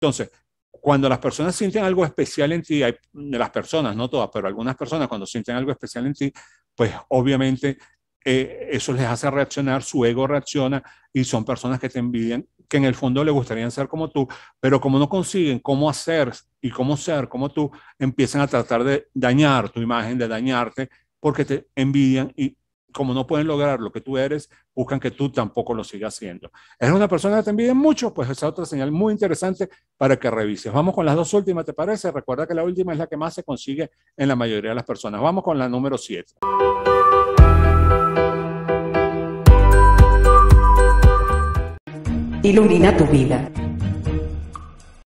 Entonces, cuando las personas sienten algo especial en ti, hay, mm, las personas, no todas, pero algunas personas cuando sienten algo especial en ti, pues obviamente eh, eso les hace reaccionar, su ego reacciona y son personas que te envidian, que en el fondo le gustarían ser como tú, pero como no consiguen cómo hacer y cómo ser como tú, empiezan a tratar de dañar tu imagen, de dañarte, porque te envidian y como no pueden lograr lo que tú eres, buscan que tú tampoco lo sigas siendo. ¿Es una persona que te envidia mucho? Pues esa otra señal muy interesante para que revises. Vamos con las dos últimas, ¿te parece? Recuerda que la última es la que más se consigue en la mayoría de las personas. Vamos con la número 7. Ilumina tu vida.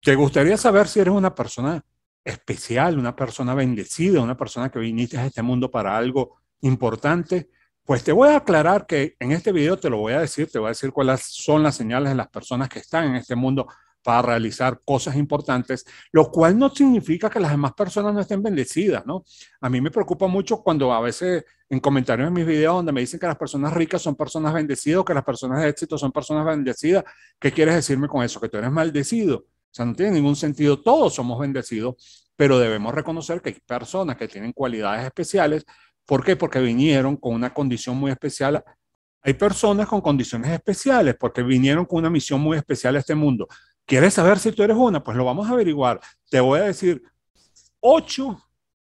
¿Te gustaría saber si eres una persona especial, una persona bendecida, una persona que viniste a este mundo para algo importante? Pues te voy a aclarar que en este video te lo voy a decir, te voy a decir cuáles son las señales de las personas que están en este mundo para realizar cosas importantes, lo cual no significa que las demás personas no estén bendecidas, ¿no? A mí me preocupa mucho cuando a veces en comentarios en mis videos donde me dicen que las personas ricas son personas bendecidas, que las personas de éxito son personas bendecidas, ¿qué quieres decirme con eso? Que tú eres maldecido. O sea, no tiene ningún sentido, todos somos bendecidos, pero debemos reconocer que hay personas que tienen cualidades especiales ¿Por qué? Porque vinieron con una condición muy especial. Hay personas con condiciones especiales porque vinieron con una misión muy especial a este mundo. ¿Quieres saber si tú eres una? Pues lo vamos a averiguar. Te voy a decir ocho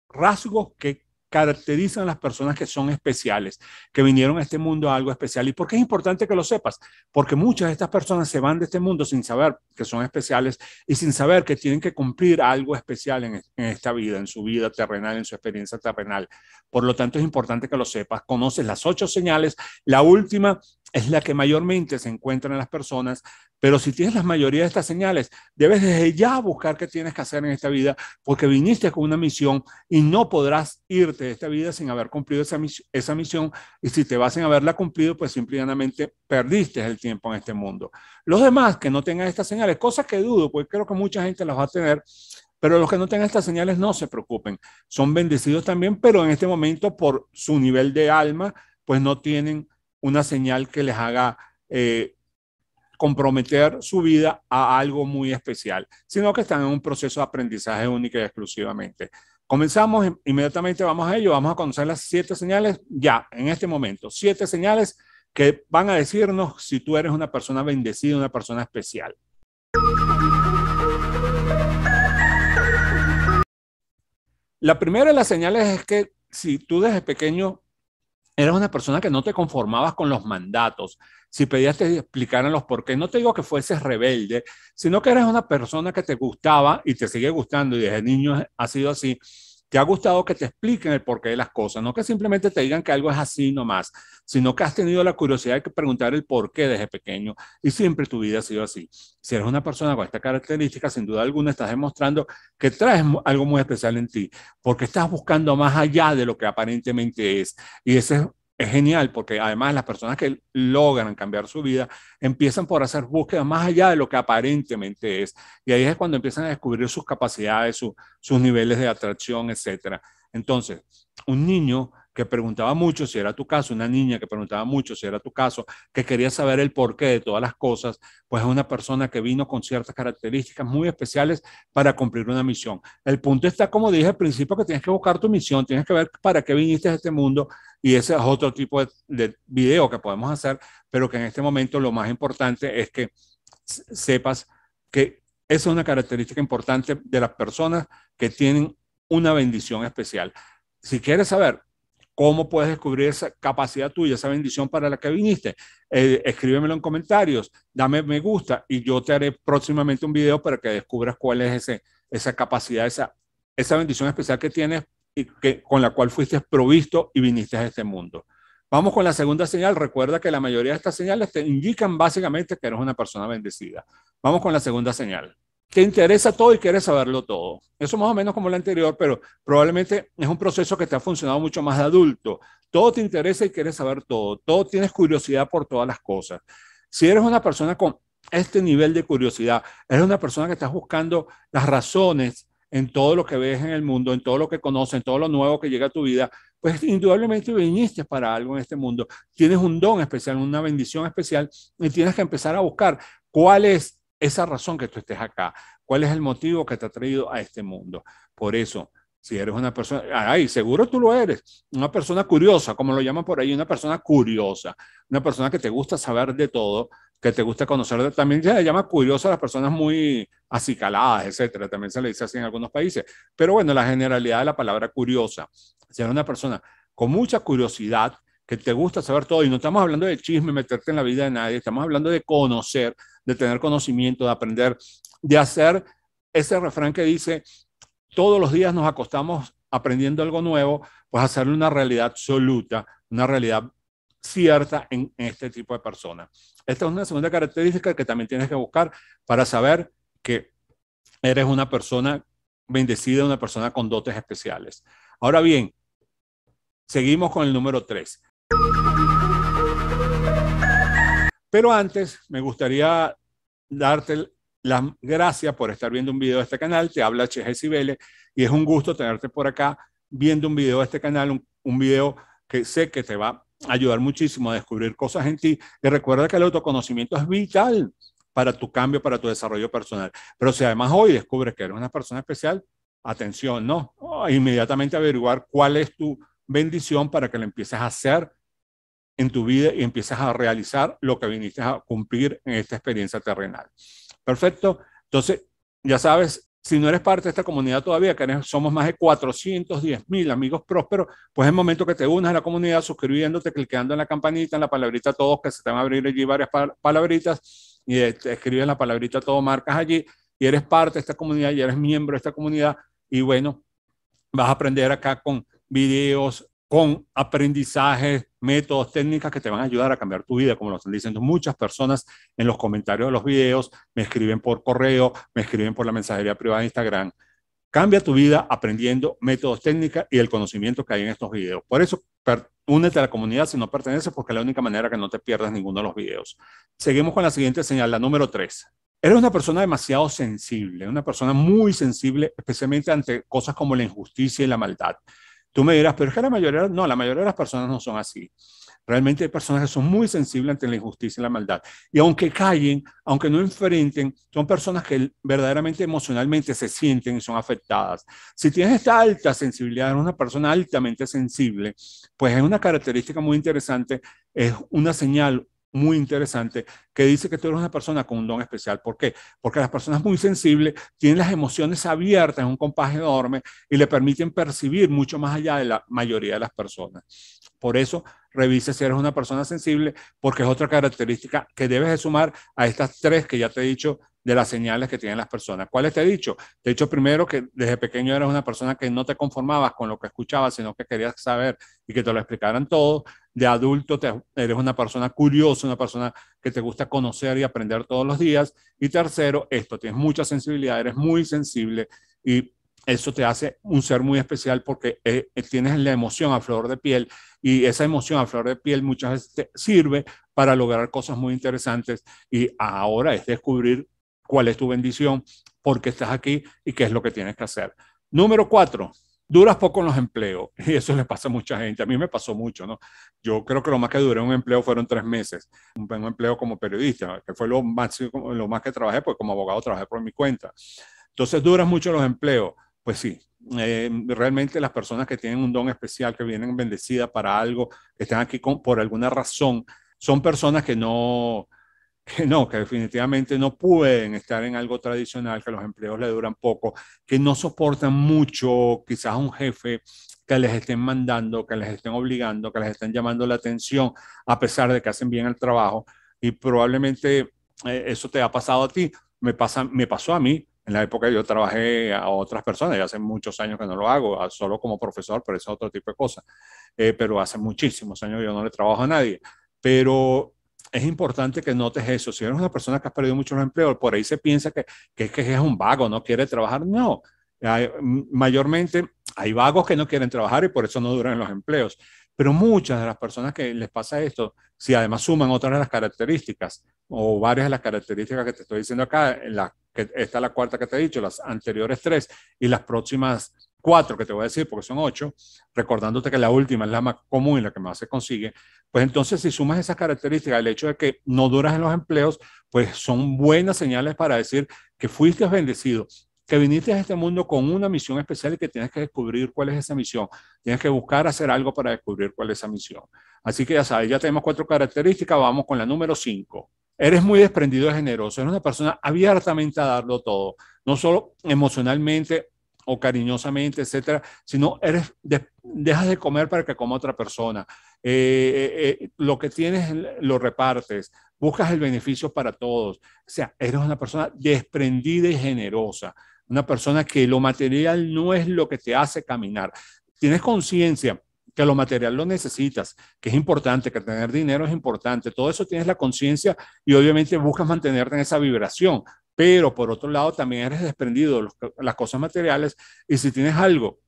rasgos que caracterizan a las personas que son especiales, que vinieron a este mundo a algo especial. ¿Y por qué es importante que lo sepas? Porque muchas de estas personas se van de este mundo sin saber que son especiales y sin saber que tienen que cumplir algo especial en, esta vida, en su vida terrenal, en su experiencia terrenal. Por lo tanto, es importante que lo sepas. Conoces las ocho señales. La última es la que mayormente se encuentran en las personas pero si tienes la mayoría de estas señales, debes desde ya buscar qué tienes que hacer en esta vida, porque viniste con una misión y no podrás irte de esta vida sin haber cumplido esa, esa misión. Y si te vas sin haberla cumplido, pues simplemente perdiste el tiempo en este mundo. Los demás que no tengan estas señales, cosas que dudo, pues creo que mucha gente las va a tener, pero los que no tengan estas señales no se preocupen. Son bendecidos también, pero en este momento por su nivel de alma, pues no tienen una señal que les haga eh, comprometer su vida a algo muy especial, sino que están en un proceso de aprendizaje único y exclusivamente. Comenzamos inmediatamente, vamos a ello, vamos a conocer las siete señales ya, en este momento, siete señales que van a decirnos si tú eres una persona bendecida, una persona especial. La primera de las señales es que si tú desde pequeño eras una persona que no te conformabas con los mandatos. Si pedías te explicaran los por qué, no te digo que fueses rebelde, sino que eras una persona que te gustaba y te sigue gustando y desde niño ha sido así, te ha gustado que te expliquen el porqué de las cosas, no que simplemente te digan que algo es así nomás, sino que has tenido la curiosidad de preguntar el porqué desde pequeño y siempre tu vida ha sido así. Si eres una persona con esta característica, sin duda alguna estás demostrando que traes algo muy especial en ti, porque estás buscando más allá de lo que aparentemente es. Y ese es es genial porque además las personas que logran cambiar su vida empiezan por hacer búsquedas más allá de lo que aparentemente es. Y ahí es cuando empiezan a descubrir sus capacidades, sus niveles de atracción, etc. Entonces, un niño que preguntaba mucho si era tu caso, una niña que preguntaba mucho si era tu caso, que quería saber el porqué de todas las cosas, pues es una persona que vino con ciertas características muy especiales para cumplir una misión. El punto está, como dije al principio, que tienes que buscar tu misión, tienes que ver para qué viniste a este mundo, y ese es otro tipo de, video que podemos hacer, pero que en este momento lo más importante es que sepas que esa es una característica importante de las personas que tienen una bendición especial. Si quieres saber cómo puedes descubrir esa capacidad tuya, esa bendición para la que viniste, eh, escríbemelo en comentarios, dame me gusta y yo te haré próximamente un video para que descubras cuál es ese, esa capacidad, esa, esa bendición especial que tienes y que, con la cual fuiste provisto y viniste a este mundo. Vamos con la segunda señal. Recuerda que la mayoría de estas señales te indican básicamente que eres una persona bendecida. Vamos con la segunda señal. Te interesa todo y quieres saberlo todo. Eso más o menos como la anterior, pero probablemente es un proceso que te ha funcionado mucho más de adulto. Todo te interesa y quieres saber todo. Todo tienes curiosidad por todas las cosas. Si eres una persona con este nivel de curiosidad, eres una persona que estás buscando las razones en todo lo que ves en el mundo, en todo lo que conoces, en todo lo nuevo que llega a tu vida, pues indudablemente viniste para algo en este mundo. Tienes un don especial, una bendición especial y tienes que empezar a buscar cuál es esa razón que tú estés acá, cuál es el motivo que te ha traído a este mundo. Por eso, si eres una persona, ay, seguro tú lo eres, una persona curiosa, como lo llaman por ahí, una persona curiosa, una persona que te gusta saber de todo, que te gusta conocer. También se le llama curiosa a las personas muy acicaladas, etcétera. También se le dice así en algunos países. Pero bueno, la generalidad de la palabra curiosa. Ser una persona con mucha curiosidad, que te gusta saber todo. Y no estamos hablando de chisme, meterte en la vida de nadie. Estamos hablando de conocer, de tener conocimiento, de aprender, de hacer ese refrán que dice: todos los días nos acostamos aprendiendo algo nuevo, pues hacerle una realidad absoluta, una realidad cierta en este tipo de personas. Esta es una segunda característica que también tienes que buscar para saber que eres una persona bendecida, una persona con dotes especiales. Ahora bien, seguimos con el número 3. Pero antes me gustaría darte las gracias por estar viendo un video de este canal. Te habla G. y es un gusto tenerte por acá viendo un video de este canal, un, un video que sé que te va a ayudar muchísimo a descubrir cosas en ti. Y recuerda que el autoconocimiento es vital para tu cambio, para tu desarrollo personal. Pero si además hoy descubres que eres una persona especial, atención, ¿no? Oh, inmediatamente averiguar cuál es tu bendición para que la empieces a hacer en tu vida y empieces a realizar lo que viniste a cumplir en esta experiencia terrenal. Perfecto. Entonces, ya sabes, si no eres parte de esta comunidad todavía, que somos más de 410 mil amigos prósperos, pues es momento que te unas a la comunidad suscribiéndote, clickeando en la campanita, en la palabrita todos, que se te van a abrir allí varias palabritas, y este, escribes la palabrita todo, marcas allí, y eres parte de esta comunidad, y eres miembro de esta comunidad, y bueno, vas a aprender acá con videos, con aprendizajes, métodos, técnicas que te van a ayudar a cambiar tu vida, como lo están diciendo muchas personas en los comentarios de los videos, me escriben por correo, me escriben por la mensajería privada de Instagram. Cambia tu vida aprendiendo métodos, técnicas y el conocimiento que hay en estos videos. Por eso, únete a la comunidad si no perteneces, porque es la única manera que no te pierdas ninguno de los videos. Seguimos con la siguiente señal, la número 3. Eres una persona demasiado sensible, una persona muy sensible, especialmente ante cosas como la injusticia y la maldad. Tú me dirás, pero es que la mayoría, no, la mayoría de las personas no son así. Realmente hay personas que son muy sensibles ante la injusticia y la maldad. Y aunque callen, aunque no enfrenten, son personas que verdaderamente emocionalmente se sienten y son afectadas. Si tienes esta alta sensibilidad, en una persona altamente sensible, pues es una característica muy interesante, es una señal muy interesante que dice que tú eres una persona con un don especial. ¿Por qué? Porque las personas muy sensibles tienen las emociones abiertas en un compás enorme y le permiten percibir mucho más allá de la mayoría de las personas. Por eso, revisa si eres una persona sensible, porque es otra característica que debes de sumar a estas tres que ya te he dicho de las señales que tienen las personas. ¿Cuáles te he dicho? Te he dicho primero que desde pequeño eres una persona que no te conformabas con lo que escuchabas, sino que querías saber y que te lo explicaran todo. De adulto eres una persona curiosa, una persona que te gusta conocer y aprender todos los días. Y tercero, esto, tienes mucha sensibilidad, eres muy sensible y eso te hace un ser muy especial porque eh, eh, tienes la emoción a flor de piel y esa emoción a flor de piel muchas veces sirve para lograr cosas muy interesantes y ahora es descubrir cuál es tu bendición, por qué estás aquí y qué es lo que tienes que hacer. Número cuatro, duras poco en los empleos. Y eso le pasa a mucha gente. A mí me pasó mucho, ¿no? Yo creo que lo más que duré un empleo fueron tres meses. Un, un empleo como periodista, que fue lo más, que trabajé, pues como abogado trabajé por mi cuenta. Entonces, duras mucho los empleos. Pues sí, eh, realmente las personas que tienen un don especial, que vienen bendecidas para algo, que están aquí por alguna razón, son personas que no, que no, que definitivamente no pueden estar en algo tradicional, que los empleos le duran poco, que no soportan mucho quizás un jefe que les estén mandando, que les estén obligando, que les estén llamando la atención, a pesar de que hacen bien el trabajo. Y probablemente eh, eso te ha pasado a ti, me, pasa, me pasó a mí. En la época yo trabajé a otras personas, y hace muchos años que no lo hago, solo como profesor, pero es otro tipo de cosas. Eh, pero hace muchísimos años yo no le trabajo a nadie. Pero es importante que notes eso. Si eres una persona que ha perdido muchos empleos, por ahí se piensa que, es que es un vago, no quiere trabajar. No, mm, mayormente hay vagos que no quieren trabajar y por eso no duran los empleos. Pero muchas de las personas que les pasa esto, si además suman otras de las características o varias de las características que te estoy diciendo acá, la, que, esta es la cuarta que te he dicho, las anteriores tres y las próximas cuatro que te voy a decir, porque son ocho, recordándote que la última es la más común y la que más se consigue, pues entonces si sumas esas características, el hecho de que no duras en los empleos, pues son buenas señales para decir que fuiste bendecido, que viniste a este mundo con una misión especial y que tienes que descubrir cuál es esa misión. Tienes que buscar hacer algo para descubrir cuál es esa misión. Así que ya sabes, ya tenemos cuatro características, vamos con la número cinco. Eres muy desprendido y generoso, eres una persona abiertamente a darlo todo, no solo emocionalmente o cariñosamente, etcétera, sino eres, dejas de comer para que coma otra persona. Eh, eh, eh, lo que tienes lo repartes, buscas el beneficio para todos. O sea, eres una persona desprendida y generosa, una persona que lo material no es lo que te hace caminar. Tienes conciencia que lo material lo necesitas, que es importante, que tener dinero es importante, todo eso tienes la conciencia y obviamente buscas mantenerte en esa vibración, pero por otro lado también eres desprendido de las cosas materiales y si tienes algo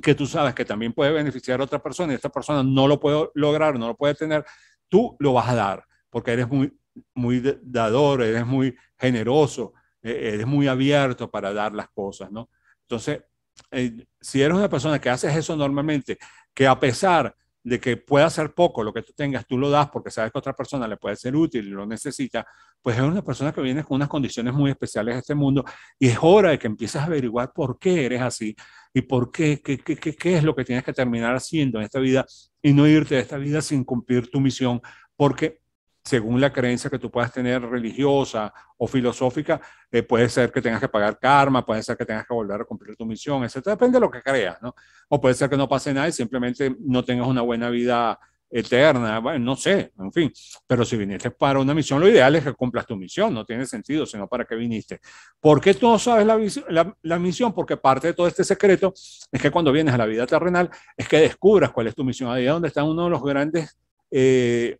que tú sabes que también puede beneficiar a otra persona y esta persona no lo puede lograr, no lo puede tener, tú lo vas a dar porque eres muy, muy dador, eres muy generoso, e-, eres muy abierto para dar las cosas, ¿no? Entonces, eh, si eres una persona que haces eso normalmente, que a pesar de que pueda ser poco lo que tú tengas, tú lo das porque sabes que otra persona le puede ser útil y lo necesita, pues es una persona que viene con unas condiciones muy especiales de este mundo y es hora de que empieces a averiguar por qué eres así y por qué, qué, qué, qué, qué es lo que tienes que terminar haciendo en esta vida y no irte de esta vida sin cumplir tu misión, porque según la creencia que tú puedas tener religiosa o filosófica, eh, puede ser que tengas que pagar karma, puede ser que tengas que volver a cumplir tu misión, etc. Depende de lo que creas, ¿no? O puede ser que no pase nada y simplemente no tengas una buena vida eterna, bueno, no sé, en fin. Pero si viniste para una misión, lo ideal es que cumplas tu misión, no tiene sentido, sino para qué viniste. ¿Por qué tú no sabes la, misión? Porque parte de todo este secreto es que cuando vienes a la vida terrenal, es que descubras cuál es tu misión. Ahí es donde está uno de los grandes... Eh,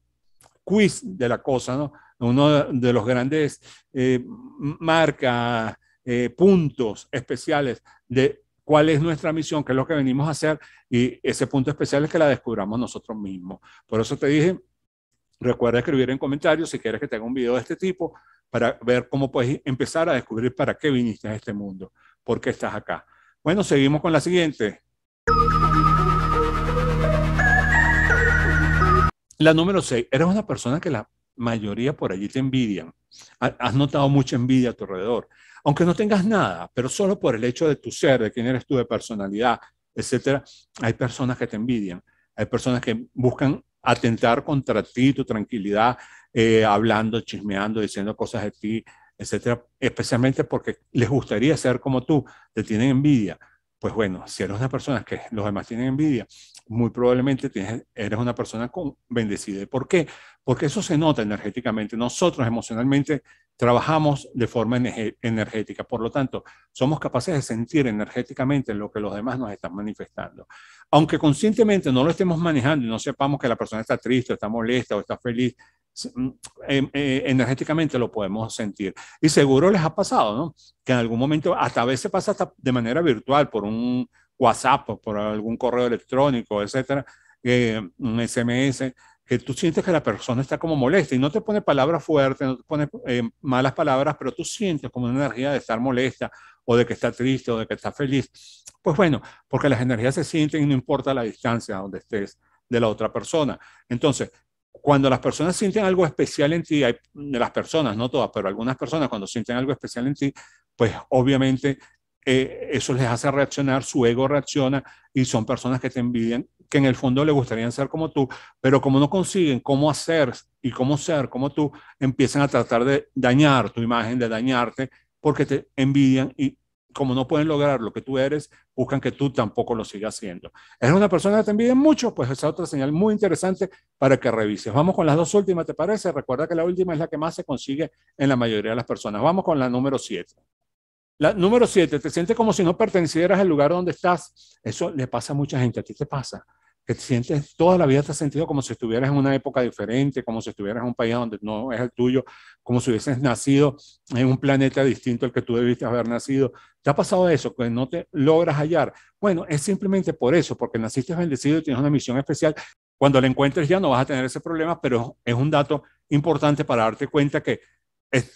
quiz de la cosa, ¿no? Uno de los grandes eh, marcas, eh, puntos especiales de cuál es nuestra misión, qué es lo que venimos a hacer, y ese punto especial es que la descubramos nosotros mismos. Por eso te dije, recuerda escribir en comentarios si quieres que tenga un video de este tipo para ver cómo puedes empezar a descubrir para qué viniste a este mundo, por qué estás acá. Bueno, seguimos con la siguiente. La número 6 eres una persona que la mayoría por allí te envidian. Has notado mucha envidia a tu alrededor. Aunque no tengas nada, pero solo por el hecho de tu ser, de quién eres tú, de personalidad, etcétera, hay personas que te envidian. Hay personas que buscan atentar contra ti, tu tranquilidad, eh, hablando, chismeando, diciendo cosas de ti, etcétera, especialmente porque les gustaría ser como tú, te tienen envidia. Pues bueno, si eres una persona que los demás tienen envidia, muy probablemente eres una persona con, bendecida. ¿Por qué? Porque eso se nota energéticamente. Nosotros emocionalmente trabajamos de forma energética. Por lo tanto, somos capaces de sentir energéticamente lo que los demás nos están manifestando. Aunque conscientemente no lo estemos manejando y no sepamos que la persona está triste, está molesta o está feliz, mm, em, eh, energéticamente lo podemos sentir. Y seguro les ha pasado, ¿no? Que en algún momento, hasta a veces pasa de manera virtual por un, WhatsApp, por algún correo electrónico, etcétera, eh, un SMS, que tú sientes que la persona está como molesta y no te pone palabras fuertes, no te pone eh, malas palabras, pero tú sientes como una energía de estar molesta o de que está triste o de que está feliz. Pues bueno, porque las energías se sienten y no importa la distancia donde estés de la otra persona. Entonces, cuando las personas sienten algo especial en ti, hay de las personas, no todas, pero algunas personas cuando sienten algo especial en ti, pues obviamente eh, eso les hace reaccionar, su ego reacciona y son personas que te envidian, que en el fondo le gustarían ser como tú, pero como no consiguen cómo hacer y cómo ser como tú, empiezan a tratar de dañar tu imagen, de dañarte, porque te envidian y como no pueden lograr lo que tú eres, buscan que tú tampoco lo sigas haciendo. ¿Es una persona que te envidia mucho? Pues esa otra señal muy interesante para que revises. Vamos con las dos últimas, ¿te parece? Recuerda que la última es la que más se consigue en la mayoría de las personas. Vamos con la número siete la, número siete, te sientes como si no pertenecieras al lugar donde estás. Eso le pasa a mucha gente, a ti te pasa. Que te sientes, toda la vida te has sentido como si estuvieras en una época diferente, como si estuvieras en un país donde no es el tuyo, como si hubieses nacido en un planeta distinto al que tú debiste haber nacido. ¿Te ha pasado eso, que no te logras hallar? Bueno, es simplemente por eso, porque naciste bendecido y tienes una misión especial. Cuando la encuentres ya no vas a tener ese problema, pero es un dato importante para darte cuenta que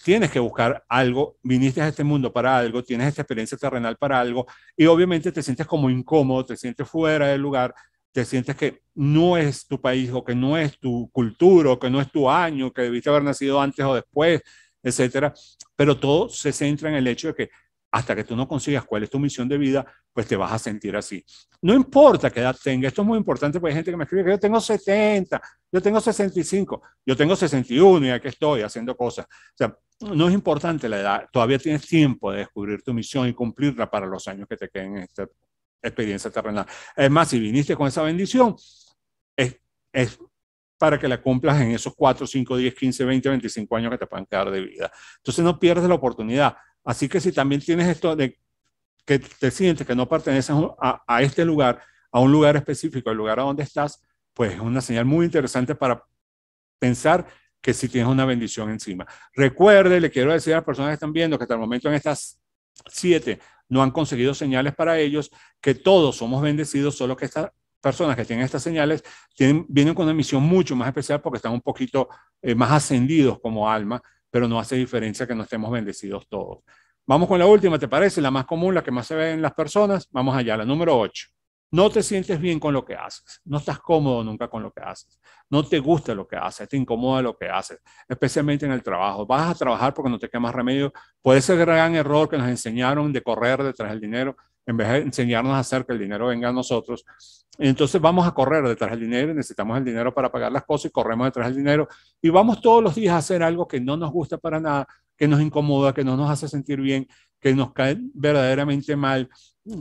tienes que buscar algo, viniste a este mundo para algo, tienes esta experiencia terrenal para algo y obviamente te sientes como incómodo, te sientes fuera del lugar, te sientes que no es tu país o que no es tu cultura o que no es tu año, que debiste haber nacido antes o después, etcétera. Pero todo se centra en el hecho de que hasta que tú no consigas cuál es tu misión de vida, pues te vas a sentir así. No importa qué edad tenga, esto es muy importante porque hay gente que me escribe que yo tengo 70, yo tengo 65, yo tengo 61 y aquí estoy haciendo cosas. O sea, no es importante la edad, todavía tienes tiempo de descubrir tu misión y cumplirla para los años que te queden en esta experiencia terrenal. Es más, si viniste con esa bendición, es, es para que la cumplas en esos 4, 5, 10, 15, 20, 25 años que te puedan quedar de vida. Entonces no pierdes la oportunidad. Así que si también tienes esto de que te sientes que no perteneces a, a este lugar, a un lugar específico, el lugar a donde estás, pues es una señal muy interesante para pensar que si tienes una bendición encima. Recuerde, le quiero decir a las personas que están viendo que hasta el momento en estas siete no han conseguido señales para ellos, que todos somos bendecidos, solo que estas personas que tienen estas señales vienen con una misión mucho más especial porque están un poquito eh, más ascendidos como alma, pero no hace diferencia que no estemos bendecidos todos. Vamos con la última, ¿te parece? La más común, la que más se ve en las personas. Vamos allá, la número ocho. No te sientes bien con lo que haces, no estás cómodo nunca con lo que haces, no te gusta lo que haces, te incomoda lo que haces, especialmente en el trabajo. Vas a trabajar porque no te queda más remedio. Puede ser el gran error que nos enseñaron de correr detrás del dinero en vez de enseñarnos a hacer que el dinero venga a nosotros. Entonces vamos a correr detrás del dinero, necesitamos el dinero para pagar las cosas y corremos detrás del dinero y vamos todos los días a hacer algo que no nos gusta para nada, que nos incomoda, que no nos hace sentir bien, que nos cae verdaderamente mal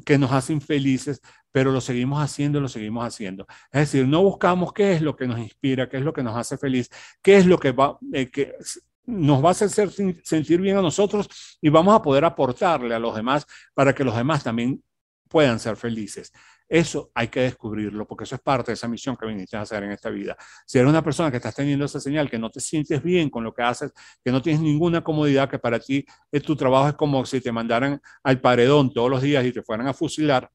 que nos hacen felices, pero lo seguimos haciendo, lo seguimos haciendo. Es decir, no buscamos qué es lo que nos inspira, qué es lo que nos hace feliz, qué es lo que, va, eh, que nos va a hacer sentir bien a nosotros y vamos a poder aportarle a los demás para que los demás también puedan ser felices. Eso hay que descubrirlo, porque eso es parte de esa misión que viniste a hacer en esta vida. Si eres una persona que estás teniendo esa señal, que no te sientes bien con lo que haces, que no tienes ninguna comodidad, que para ti eh, tu trabajo es como si te mandaran al paredón todos los días y te fueran a fusilar,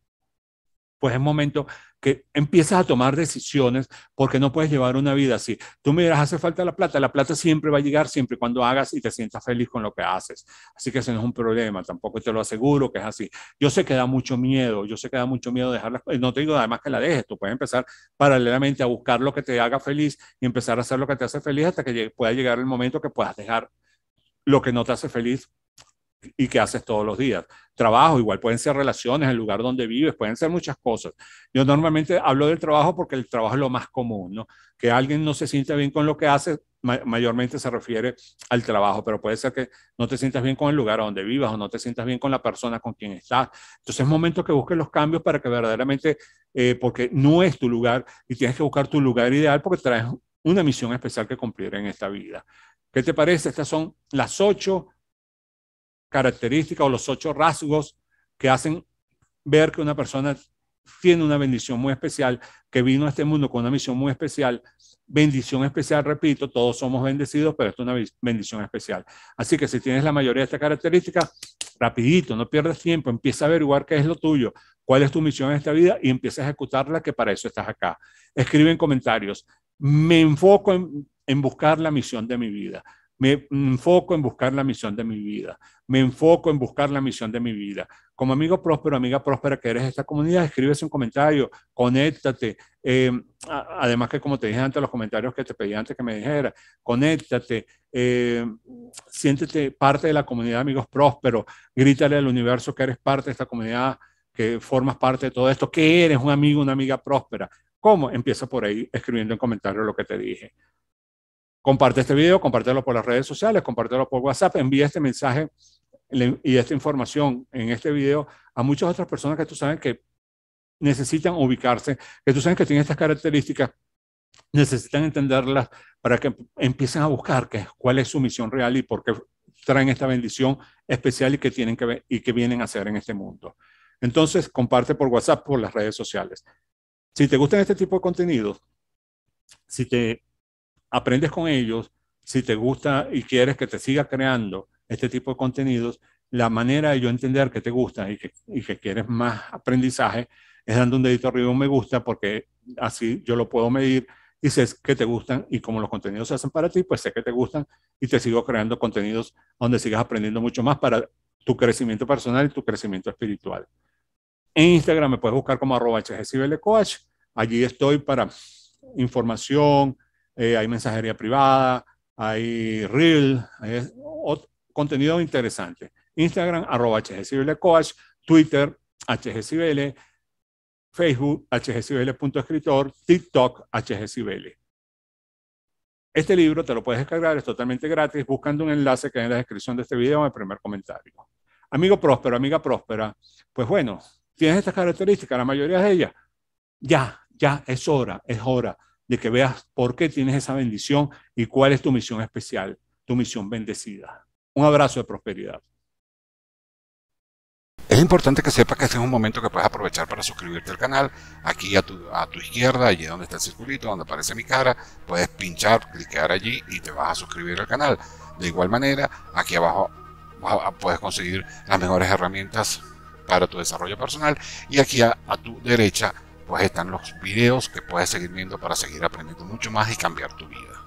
pues es momento que empiezas a tomar decisiones porque no puedes llevar una vida así. Tú me hace falta la plata, la plata siempre va a llegar siempre cuando hagas y te sientas feliz con lo que haces. Así que ese no es un problema, tampoco te lo aseguro que es así. Yo sé que da mucho miedo, yo sé que da mucho miedo dejarlas, no te digo además que la dejes, tú puedes empezar paralelamente a buscar lo que te haga feliz y empezar a hacer lo que te hace feliz hasta que pueda llegar el momento que puedas dejar lo que no te hace feliz y qué haces todos los días. Trabajo, igual pueden ser relaciones, el lugar donde vives, pueden ser muchas cosas. Yo normalmente hablo del trabajo porque el trabajo es lo más común, ¿no? Que alguien no se sienta bien con lo que hace, mayormente se refiere al trabajo, pero puede ser que no te sientas bien con el lugar donde vivas o no te sientas bien con la persona con quien estás. Entonces es momento que busques los cambios para que verdaderamente, eh, porque no es tu lugar y tienes que buscar tu lugar ideal porque traes una misión especial que cumplir en esta vida. ¿Qué te parece? Estas son las ocho característica o los ocho rasgos que hacen ver que una persona tiene una bendición muy especial, que vino a este mundo con una misión muy especial. Bendición especial, repito, todos somos bendecidos, pero es una bendición especial. Así que si tienes la mayoría de estas características, rapidito, no pierdas tiempo, empieza a averiguar qué es lo tuyo, cuál es tu misión en esta vida y empieza a ejecutarla, que para eso estás acá. Escribe en comentarios, me enfoco en buscar la misión de mi vida me enfoco en buscar la misión de mi vida, me enfoco en buscar la misión de mi vida. Como amigo próspero, amiga próspera que eres esta comunidad, escríbese un comentario, conéctate. Eh, además que como te dije antes, los comentarios que te pedí antes que me dijera, conéctate, eh, siéntete parte de la comunidad amigos prósperos, grítale al universo que eres parte de esta comunidad, que formas parte de todo esto, que eres un amigo, una amiga próspera. ¿Cómo? Empieza por ahí escribiendo en comentario lo que te dije. Comparte este video, compártelo por las redes sociales, compártelo por WhatsApp, envía este mensaje y esta información en este video a muchas otras personas que tú sabes que necesitan ubicarse, que tú sabes que tienen estas características, necesitan entenderlas para que empiecen a buscar que, cuál es su misión real y por qué traen esta bendición especial y que tienen que ver, y que vienen a hacer en este mundo. Entonces, comparte por WhatsApp, por las redes sociales. Si te gustan este tipo de contenidos, si te aprendes con ellos, si te gusta y quieres que te siga creando este tipo de contenidos, la manera de yo entender que te gusta y que, quieres más aprendizaje es dando un dedito arriba un me gusta porque así yo lo puedo medir y sé que te gustan y como los contenidos se hacen para ti, pues sé que te gustan y te sigo creando contenidos donde sigas aprendiendo mucho más para tu crecimiento personal y tu crecimiento espiritual. En Instagram me puedes buscar como arroba Allí estoy para información, eh, hay mensajería privada, hay reel, contenido interesante. Instagram, arroba Twitter, HGCBL, Facebook, HGCBL.escritor, TikTok, HGCBL. Este libro te lo puedes descargar, es totalmente gratis, buscando un enlace que hay en la descripción de este video en el primer comentario. Amigo próspero, amiga próspera, pues bueno, tienes estas características, la mayoría de ellas. Ya, ya, es hora, es hora de que veas por qué tienes esa bendición y cuál es tu misión especial, tu misión bendecida. Un abrazo de prosperidad. Es importante que sepas que este es un momento que puedes aprovechar para suscribirte al canal. Aquí a tu, izquierda, allí donde está el circulito, donde aparece mi cara, puedes pinchar, clicar allí y te vas a suscribir al canal. De igual manera, aquí abajo puedes conseguir las mejores herramientas para tu desarrollo personal y aquí a tu derecha pues están los videos que puedes seguir viendo para seguir aprendiendo mucho más y cambiar tu vida.